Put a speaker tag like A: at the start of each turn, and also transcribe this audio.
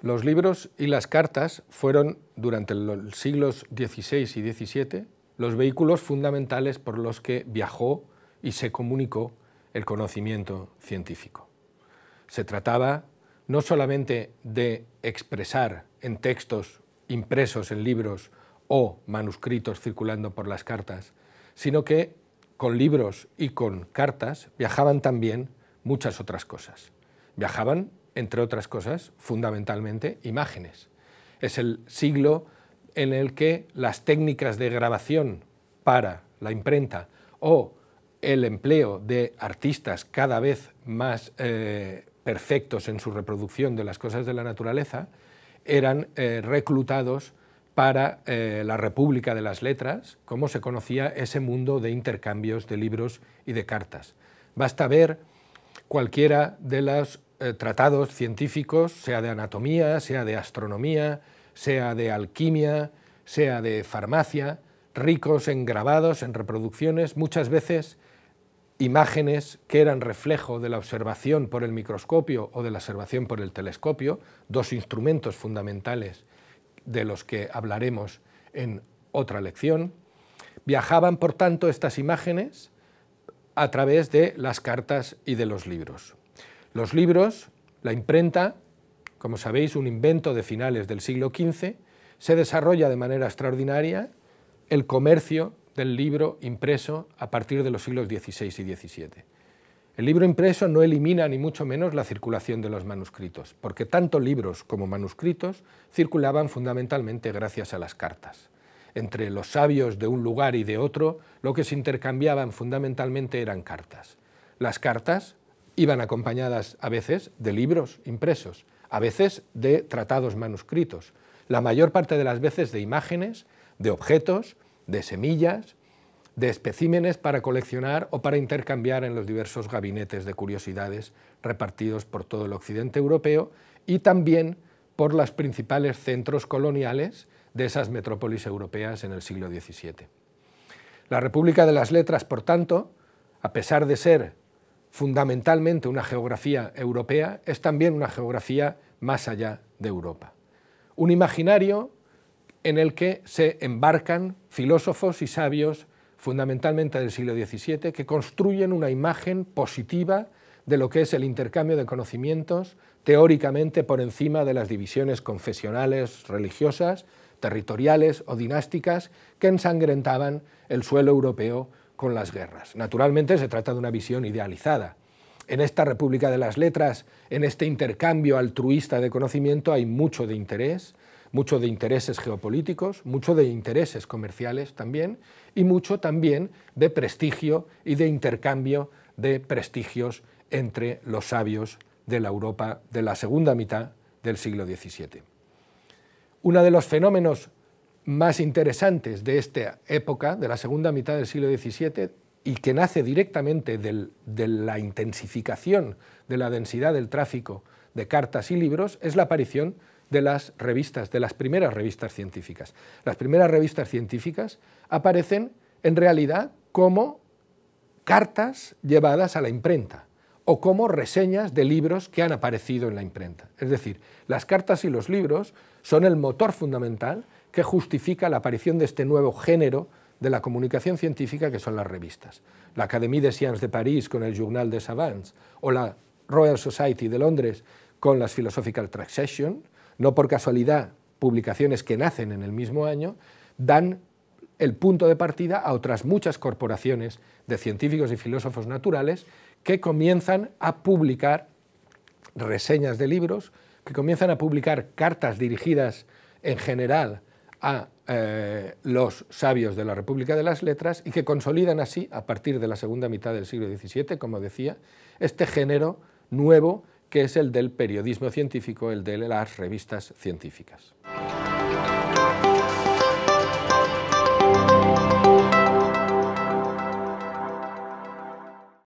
A: Los libros y las cartas fueron, durante los siglos XVI y XVII, los vehículos fundamentales por los que viajó y se comunicó el conocimiento científico. Se trataba no solamente de expresar en textos impresos en libros o manuscritos circulando por las cartas, sino que con libros y con cartas viajaban también muchas otras cosas. Viajaban entre otras cosas, fundamentalmente, imágenes. Es el siglo en el que las técnicas de grabación para la imprenta o el empleo de artistas cada vez más eh, perfectos en su reproducción de las cosas de la naturaleza eran eh, reclutados para eh, la República de las Letras, como se conocía ese mundo de intercambios de libros y de cartas. Basta ver cualquiera de los eh, tratados científicos, sea de anatomía, sea de astronomía, sea de alquimia, sea de farmacia, ricos en grabados, en reproducciones, muchas veces imágenes que eran reflejo de la observación por el microscopio o de la observación por el telescopio, dos instrumentos fundamentales de los que hablaremos en otra lección. Viajaban, por tanto, estas imágenes a través de las cartas y de los libros. Los libros, la imprenta, como sabéis, un invento de finales del siglo XV, se desarrolla de manera extraordinaria el comercio del libro impreso a partir de los siglos XVI y XVII. El libro impreso no elimina ni mucho menos la circulación de los manuscritos, porque tanto libros como manuscritos circulaban fundamentalmente gracias a las cartas entre los sabios de un lugar y de otro, lo que se intercambiaban fundamentalmente eran cartas. Las cartas iban acompañadas a veces de libros impresos, a veces de tratados manuscritos, la mayor parte de las veces de imágenes, de objetos, de semillas, de especímenes para coleccionar o para intercambiar en los diversos gabinetes de curiosidades repartidos por todo el occidente europeo y también por los principales centros coloniales de esas metrópolis europeas en el siglo XVII. La República de las Letras, por tanto, a pesar de ser fundamentalmente una geografía europea, es también una geografía más allá de Europa. Un imaginario en el que se embarcan filósofos y sabios fundamentalmente del siglo XVII que construyen una imagen positiva de lo que es el intercambio de conocimientos teóricamente por encima de las divisiones confesionales religiosas territoriales o dinásticas que ensangrentaban el suelo europeo con las guerras. Naturalmente se trata de una visión idealizada. En esta República de las Letras, en este intercambio altruista de conocimiento, hay mucho de interés, mucho de intereses geopolíticos, mucho de intereses comerciales también, y mucho también de prestigio y de intercambio de prestigios entre los sabios de la Europa de la segunda mitad del siglo XVII. Uno de los fenómenos más interesantes de esta época, de la segunda mitad del siglo XVII, y que nace directamente de la intensificación de la densidad del tráfico de cartas y libros, es la aparición de las revistas, de las primeras revistas científicas. Las primeras revistas científicas aparecen en realidad como cartas llevadas a la imprenta o como reseñas de libros que han aparecido en la imprenta. Es decir, las cartas y los libros son el motor fundamental que justifica la aparición de este nuevo género de la comunicación científica que son las revistas. La Académie des Sciences de París con el Journal des Savants o la Royal Society de Londres con las Philosophical Transactions, no por casualidad publicaciones que nacen en el mismo año, dan el punto de partida a otras muchas corporaciones de científicos y filósofos naturales que comienzan a publicar reseñas de libros, que comienzan a publicar cartas dirigidas en general a eh, los sabios de la República de las Letras y que consolidan así, a partir de la segunda mitad del siglo XVII, como decía, este género nuevo que es el del periodismo científico, el de las revistas científicas.